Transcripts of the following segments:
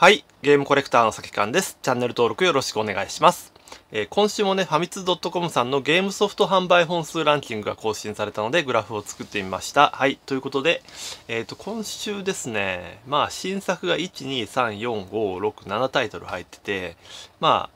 はい。ゲームコレクターのさきかんです。チャンネル登録よろしくお願いします。えー、今週もね、ファミツットコムさんのゲームソフト販売本数ランキングが更新されたので、グラフを作ってみました。はい。ということで、えっ、ー、と、今週ですね、まあ、新作が1、2、3、4、5、6、7タイトル入ってて、まあ、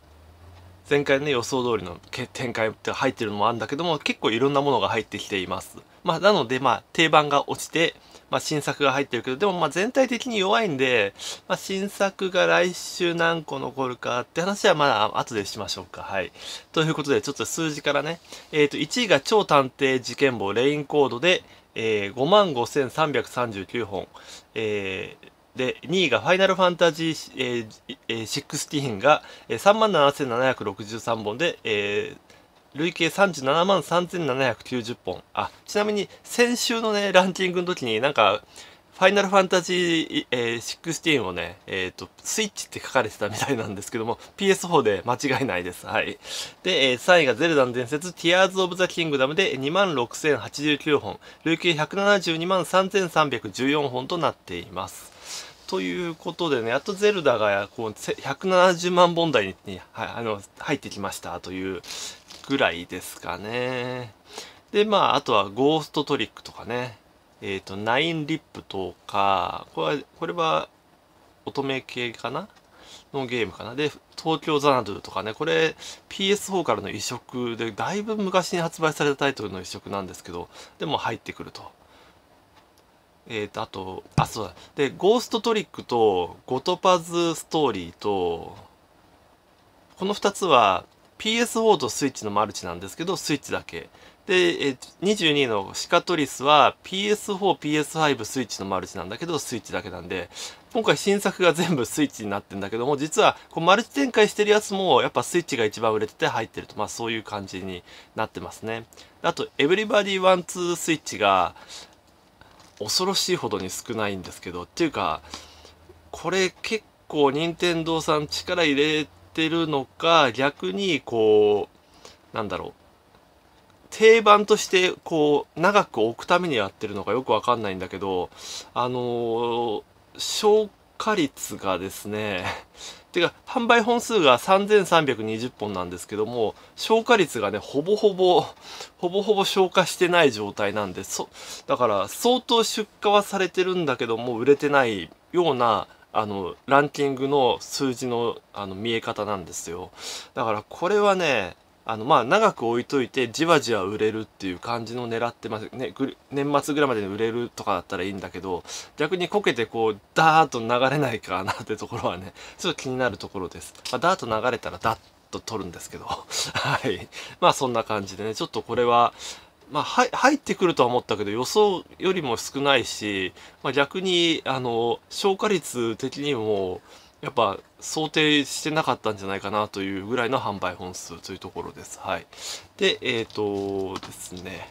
前回の、ね、予想通りの展開って入ってるのもあるんだけども結構いろんなものが入ってきていますまあ、なので、まあ、定番が落ちて、まあ、新作が入ってるけど、でもまあ全体的に弱いんで、まあ、新作が来週何個残るかって話はまだ後でしましょうか。はい。ということで、ちょっと数字からね、えっ、ー、と、1位が超探偵事件簿レインコードで、えー、55,339本、えーで、2位がファイナルファンタジー、えーえー、16が、えー、37,763本で、えー、累計37万3790本。あ、ちなみに先週のね、ランキングの時になんか、ファイナルファンタジー、えー、16をね、えっ、ー、と、スイッチって書かれてたみたいなんですけども、PS4 で間違いないです。はい。で、えー、3位がゼルダの伝説、ティアーズ・オブ・ザ・キングダムで26,089本、累計172万3,314本となっています。ということでね、やっとゼルダがこう170万本台に、はい、あの入ってきましたというぐらいですかね。で、まあ、あとはゴーストトリックとかね、えっ、ー、と、ナインリップとか、これは、これは乙女系かなのゲームかな。で、東京ザナドゥとかね、これ PS4 からの移植で、だいぶ昔に発売されたタイトルの移植なんですけど、でも入ってくると。えっ、ー、と、あと、あ、そうだ。で、ゴーストトリックと、ゴトパズストーリーと、この2つは PS4 とスイッチのマルチなんですけど、スイッチだけ。で、え22のシカトリスは PS4、PS5、スイッチのマルチなんだけど、スイッチだけなんで、今回新作が全部スイッチになってんだけども、実はこうマルチ展開してるやつも、やっぱスイッチが一番売れてて入ってると、まあそういう感じになってますね。あと、エブリバディワンツースイッチが、恐ろしいほどに少ないんですけどっていうかこれ結構任天堂さん力入れてるのか逆にこうなんだろう定番としてこう長く置くためにやってるのかよくわかんないんだけどあのー、紹荷率がですねてか販売本数が3320本なんですけども消化率がねほぼほぼほぼほぼ消化してない状態なんでそだから相当出荷はされてるんだけども売れてないようなあのランキングの数字のあの見え方なんですよだからこれはねあのまあ長く置いといてじわじわ売れるっていう感じの狙ってますね年末ぐらいまでに売れるとかだったらいいんだけど逆にこけてこうダーッと流れないかなってところはねちょっと気になるところです、まあ、ダーッと流れたらダッと取るんですけど はいまあそんな感じでねちょっとこれはまあ、は入ってくるとは思ったけど予想よりも少ないし、まあ、逆にあの消化率的にもやっぱ想定してなかったんじゃないかなというぐらいの販売本数というところです。はい。で、えっ、ー、とですね。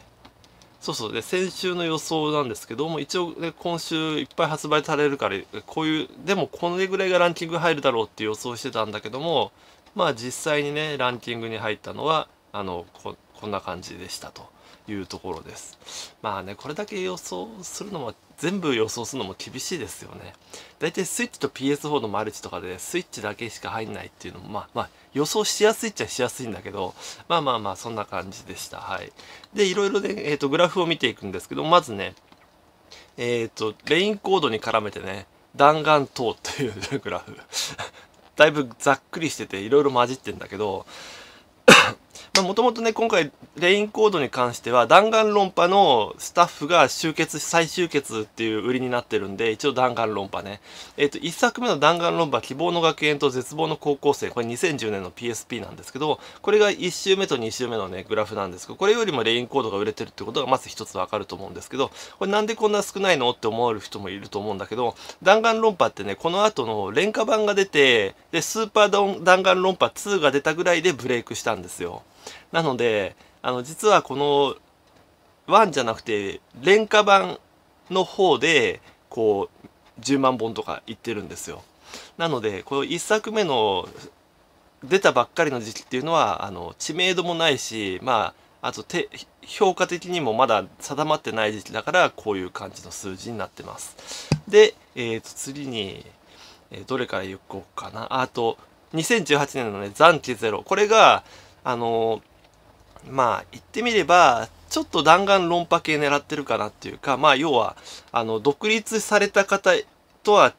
そうそう。で、先週の予想なんですけども、一応、ね、今週いっぱい発売されるから、こういう、でもこれぐらいがランキング入るだろうって予想してたんだけども、まあ実際にね、ランキングに入ったのは、あの、こんな感じでしたと。いうところですまあねこれだけ予想するのも全部予想するのも厳しいですよねだいたいスイッチと PS4 のマルチとかで、スイッチだけしか入んないっていうのもまあまあ予想しやすいっちゃしやすいんだけどまあまあまあそんな感じでしたはいでいろいろねえっ、ー、とグラフを見ていくんですけどまずねえっ、ー、とレインコードに絡めてね弾丸等というグラフ だいぶざっくりしてていろいろ混じってんだけどもともとね、今回、レインコードに関しては、弾丸論破のスタッフが集結、再集結っていう売りになってるんで、一応弾丸論破ね。えっ、ー、と、一作目の弾丸論破、希望の学園と絶望の高校生、これ2010年の PSP なんですけど、これが1周目と2周目のね、グラフなんですけど、これよりもレインコードが売れてるってことがまず一つわかると思うんですけど、これなんでこんな少ないのって思われる人もいると思うんだけど、弾丸論破ってね、この後の廉価版が出て、で、スーパー弾丸論破2が出たぐらいでブレイクしたんですよ。なのであの実はこの1じゃなくて廉価版の方でこう10万本とかいってるんですよなのでこの1作目の出たばっかりの時期っていうのはあの知名度もないしまああとて評価的にもまだ定まってない時期だからこういう感じの数字になってますで、えー、と次に、えー、どれからいこうかなあと2018年のね残機ゼロこれがあのまあ言ってみればちょっと弾丸論破系狙ってるかなっていうかまあ要はあの独立された方とは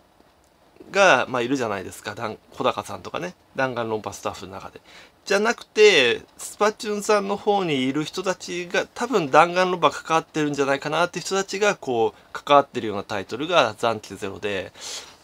が、まあ、いるじゃないですか小高さんとかね弾丸論破スタッフの中で。じゃなくてスパチュンさんの方にいる人たちが多分弾丸論破関わってるんじゃないかなって人たちがこう関わってるようなタイトルが「残機ゼロで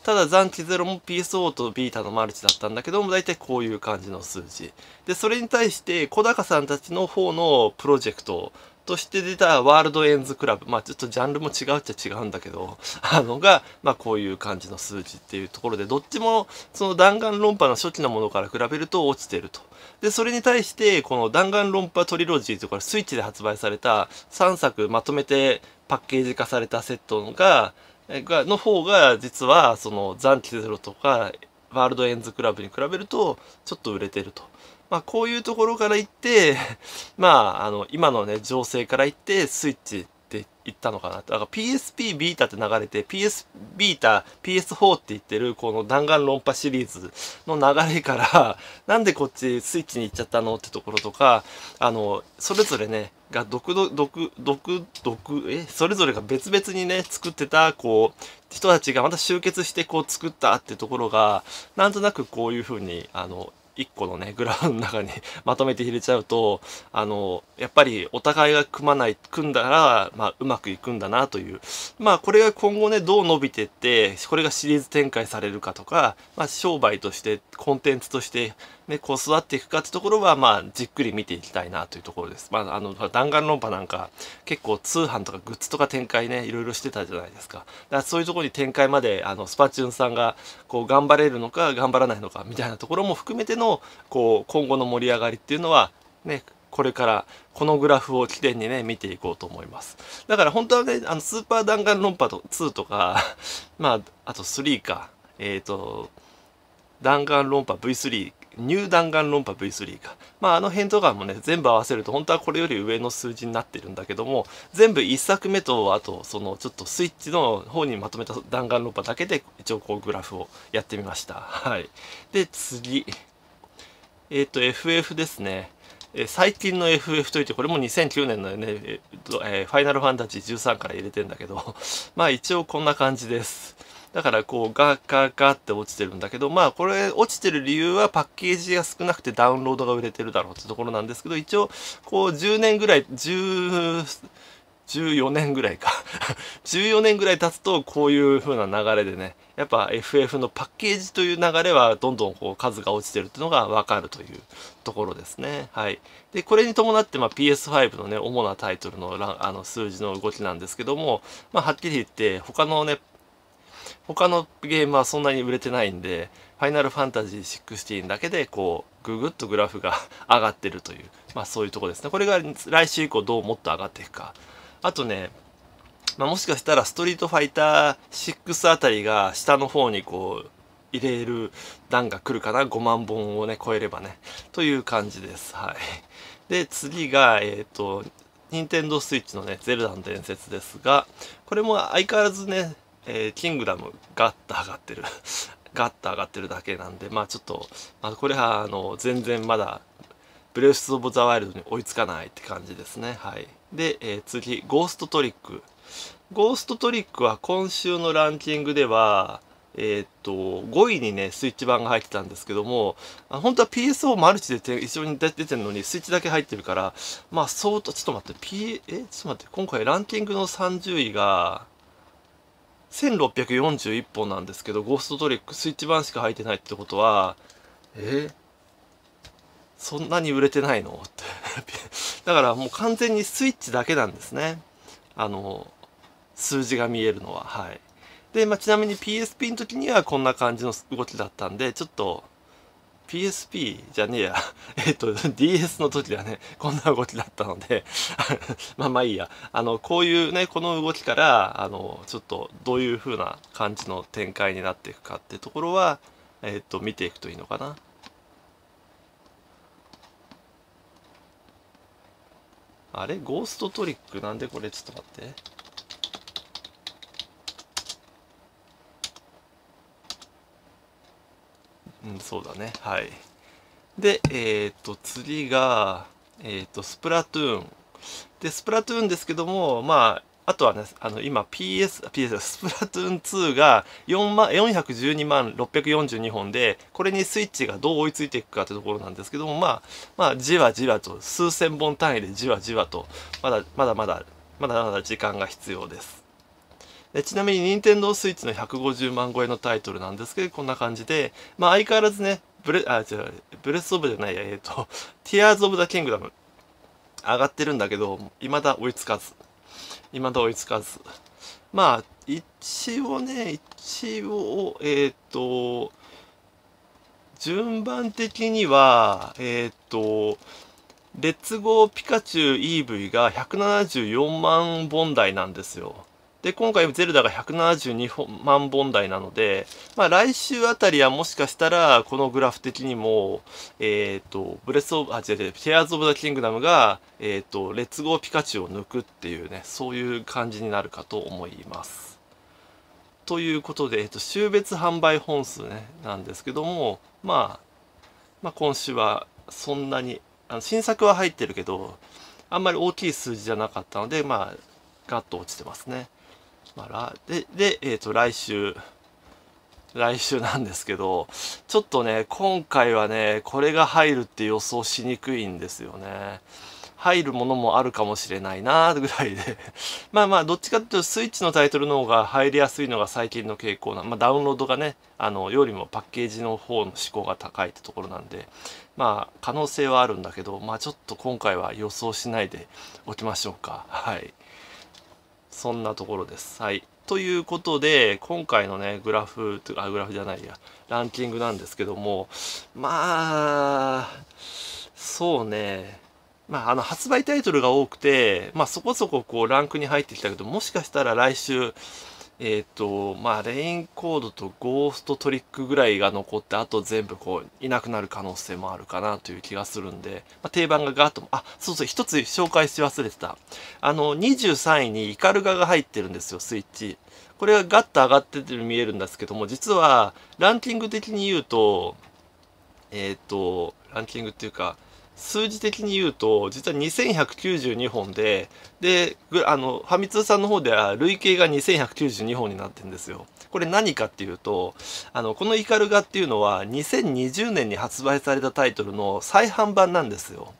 ただ残ゼ0も PSO とビータのマルチだったんだけども大体こういう感じの数字でそれに対して小高さんたちの方のプロジェクトとして出たワールドエンズクラブまあちょっとジャンルも違うっちゃ違うんだけど あのがまあこういう感じの数字っていうところでどっちもその弾丸論破の初期のものから比べると落ちてるとでそれに対してこの弾丸論破トリロジーというかスイッチで発売された3作まとめてパッケージ化されたセットががの方が実はその残機ゼロとかワールドエンズクラブに比べるとちょっと売れてると。まあこういうところから言って、まああの今のね情勢から言ってスイッチって言ったのかなだから PSP ビータって流れて PS ビータ PS4 って言ってるこの弾丸論破シリーズの流れから なんでこっちスイッチに行っちゃったのってところとかあのそれぞれねが独独独独独えそれぞれが別々にね作ってたこう人たちがまた集結してこう作ったってところがなんとなくこういうふうにあの一個のねグラフの中に まとめて入れちゃうとあのやっぱりお互いが組まない組んだら、まあ、うまくいくんだなというまあこれが今後ねどう伸びてってこれがシリーズ展開されるかとか、まあ、商売としてコンテンツとしてね、こう座っていくかってところは、まあ、じっくり見ていきたいなというところです。まあ、あの、弾丸論破なんか、結構通販とかグッズとか展開ね、いろいろしてたじゃないですか。だからそういうところに展開まで、あの、スパチュンさんが、こう、頑張れるのか、頑張らないのか、みたいなところも含めての、こう、今後の盛り上がりっていうのは、ね、これからこのグラフを起点にね見ていこうと思いますだから本当はねあのスーパー弾丸論破と2とか まああと3かえっ、ー、と弾丸論破 V3 入弾丸論破 V3 か、まあ、あの辺とかもね全部合わせると本当はこれより上の数字になってるんだけども全部1作目とあとそのちょっとスイッチの方にまとめた弾丸論破だけで一応こうグラフをやってみましたはいで次えっ、ー、と FF ですねえ最近の FF といってこれも2009年のね、えー、ファイナルファンタジー13から入れてんだけど まあ一応こんな感じですだからこうガガガって落ちてるんだけどまあこれ落ちてる理由はパッケージが少なくてダウンロードが売れてるだろうってところなんですけど一応こう10年ぐらい10 14年ぐらいか14 年ぐらい経つとこういう風な流れでねやっぱ FF のパッケージという流れはどんどんこう数が落ちてるっていうのがわかるというところですねはいでこれに伴ってま PS5 のね主なタイトルのあの数字の動きなんですけどもまあはっきり言って他のね他のゲームはそんなに売れてないんでファイナルファンタジー16だけでこうぐぐっとグラフが上がってるというまあそういうとこですねこれが来週以降どうもっと上がっていくかあとねまあ、もしかしたらストリートファイター6あたりが下の方にこう入れる段が来るかな5万本をね超えればねという感じですはいで次がえっ、ー、とニンテンドースイ Switch のね「ゼルダの伝説」ですがこれも相変わらずねえー、キングダムガッと上がってる ガッと上がってるだけなんでまあちょっと、まあ、これはあの全然まだブレス・オブ・ザ・ワイルドに追いつかないって感じですねはいで、えー、次ゴーストトリックゴーストトリックは今週のランキングではえー、っと5位にねスイッチ版が入ってたんですけども本当は PSO マルチでて一緒に出てるのにスイッチだけ入ってるからまあ相当ちょっと待って P えちょっと待って今回ランキングの30位が1641本なんですけどゴーストトリックスイッチ版しか入ってないってことはえそんなに売れてないのって だからもう完全にスイッチだけなんですねあの数字が見えるのははいで、まあ、ちなみに PSP の時にはこんな感じの動きだったんでちょっと PSP じゃねえや、えっと、DS の時はね、こんな動きだったので まあまあいいや、あの、こういうね、この動きから、あの、ちょっとどういう風な感じの展開になっていくかってところは、えっと、見ていくといいのかな。あれゴーストトリックなんでこれちょっと待って。うんそうだねはいでえー、っと次がえー、っとスプラトゥーンでスプラトゥーンですけどもまああとはね、あの今 PS、PS、スプラトゥーン2が4万412万642本で、これにスイッチがどう追いついていくかというところなんですけども、まあ、まあ、じわじわと、数千本単位でじわじわと、まだまだまだ、まだまだ時間が必要です。ちなみに任天堂スイッチの150万超えのタイトルなんですけどこんな感じで、まあ、相変わらずねブレあ違うブレス・オブじゃないやえっ、ー、とティアーズ・オブ・ザ・キングダム上がってるんだけど未だ追いつかず未だ追いつかずまあ一応ね一応えっ、ー、と順番的にはえっ、ー、とレッツゴーピカチュウ EV が174万本台なんですよ。で今回ゼルダが172万本台なので、まあ、来週あたりはもしかしたらこのグラフ的にもえっ、ー、とブレスオブあ違う違うテアーズ・オブ・ザ・キングダムがえっ、ー、とレッツゴーピカチュウを抜くっていうねそういう感じになるかと思いますということで、えっ、ー、と、週別販売本数ねなんですけども、まあ、まあ今週はそんなにあの新作は入ってるけどあんまり大きい数字じゃなかったのでまあガッと落ちてますねまあ、で、で、えっ、ー、と、来週、来週なんですけど、ちょっとね、今回はね、これが入るって予想しにくいんですよね。入るものもあるかもしれないなぐらいで まあまあ、どっちかっていうと、スイッチのタイトルの方が入りやすいのが最近の傾向な、まあ、ダウンロードがね、あの、よりもパッケージの方の思考が高いってところなんで、まあ、可能性はあるんだけど、まあちょっと今回は予想しないでおきましょうか。はい。そんなところです。はい。ということで、今回のね、グラフというか、グラフじゃないや、ランキングなんですけども、まあ、そうね、まあ、あの、発売タイトルが多くて、まあ、そこそここう、ランクに入ってきたけど、もしかしたら来週、えっ、ー、と、まあ、レインコードとゴーストトリックぐらいが残って、あと全部こう、いなくなる可能性もあるかなという気がするんで、まあ、定番がガーッと、あ、そうそう、一つ紹介し忘れてた。あの、23位にイカルガが入ってるんですよ、スイッチ。これがガッと上がってて見えるんですけども、実は、ランキング的に言うと、えっ、ー、と、ランキングっていうか、数字的に言うと実は2192本でであのファミ通さんの方では累計が2192本になってるんですよ。これ何かっていうとあのこの「イカルガ」っていうのは2020年に発売されたタイトルの再販版なんですよ。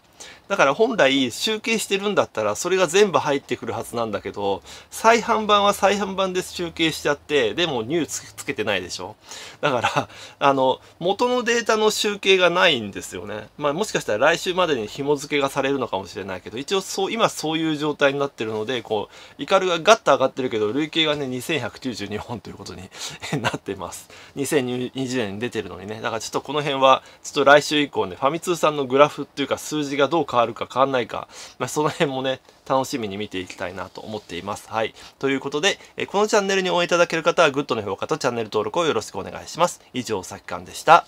だから本来集計してるんだったらそれが全部入ってくるはずなんだけど、再販版は再販版で集計しちゃって、でもニューつけてないでしょだから、あの、元のデータの集計がないんですよね。まあもしかしたら来週までに紐付けがされるのかもしれないけど、一応そう、今そういう状態になってるので、こう、イカルがガッと上がってるけど、累計がね、2192本ということに なってます。2020年に出てるのにね。だからちょっとこの辺は、ちょっと来週以降ね、ファミ通さんのグラフっていうか数字がどう変わ変わるか変わんないか、まあ、その辺もね、楽しみに見ていきたいなと思っています。はい。ということで、えこのチャンネルに応援いただける方は、グッドの評価とチャンネル登録をよろしくお願いします。以上、さきかんでした。